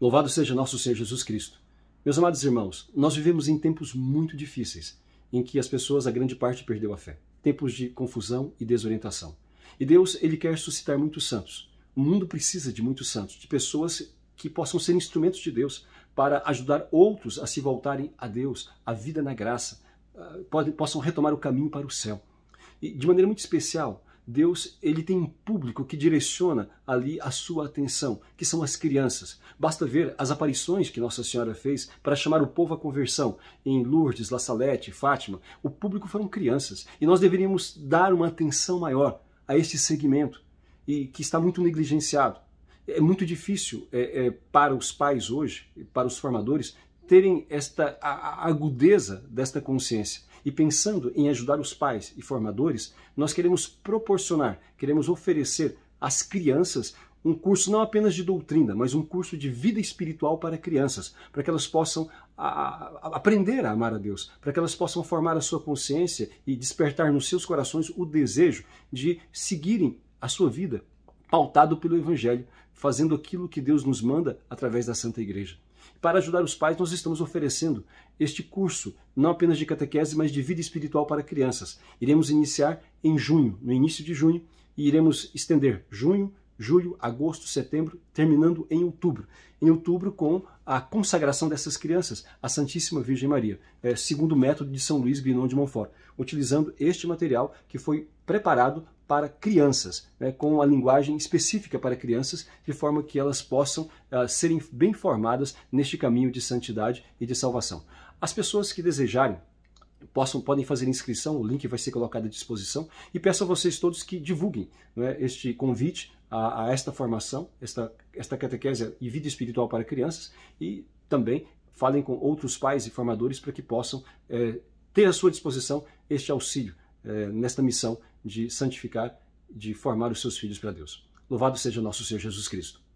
Louvado seja nosso Senhor Jesus Cristo. Meus amados irmãos, nós vivemos em tempos muito difíceis, em que as pessoas, a grande parte, perdeu a fé. Tempos de confusão e desorientação. E Deus, ele quer suscitar muitos santos. O mundo precisa de muitos santos, de pessoas que possam ser instrumentos de Deus para ajudar outros a se voltarem a Deus, a vida na graça, ah, possam retomar o caminho para o céu. E de maneira muito especial, Deus ele tem um público que direciona ali a sua atenção, que são as crianças. Basta ver as aparições que Nossa Senhora fez para chamar o povo à conversão em Lourdes, La Salette, Fátima. O público foram crianças e nós deveríamos dar uma atenção maior a este segmento e que está muito negligenciado. É muito difícil é, é, para os pais hoje, para os formadores, terem esta a, a agudeza desta consciência. E pensando em ajudar os pais e formadores, nós queremos proporcionar, queremos oferecer às crianças um curso não apenas de doutrina, mas um curso de vida espiritual para crianças, para que elas possam a, a, aprender a amar a Deus, para que elas possam formar a sua consciência e despertar nos seus corações o desejo de seguirem a sua vida pautado pelo Evangelho, fazendo aquilo que Deus nos manda através da Santa Igreja. Para ajudar os pais, nós estamos oferecendo este curso, não apenas de catequese, mas de vida espiritual para crianças. Iremos iniciar em junho, no início de junho, e iremos estender junho, julho, agosto, setembro, terminando em outubro. Em outubro, com a consagração dessas crianças à Santíssima Virgem Maria, é, segundo o método de São Luís Grignon de Montfort, utilizando este material que foi preparado para crianças, né, com a linguagem específica para crianças, de forma que elas possam uh, serem bem formadas neste caminho de santidade e de salvação. As pessoas que desejarem possam, podem fazer inscrição, o link vai ser colocado à disposição. E peço a vocês todos que divulguem né, este convite a, a, esta formação, esta, esta catequese e vida espiritual para crianças e também falem com outros pais e formadores para que possam é, ter à sua disposição este auxílio é, nesta missão de santificar, de formar os seus filhos para Deus. Louvado seja nosso Senhor Jesus Cristo.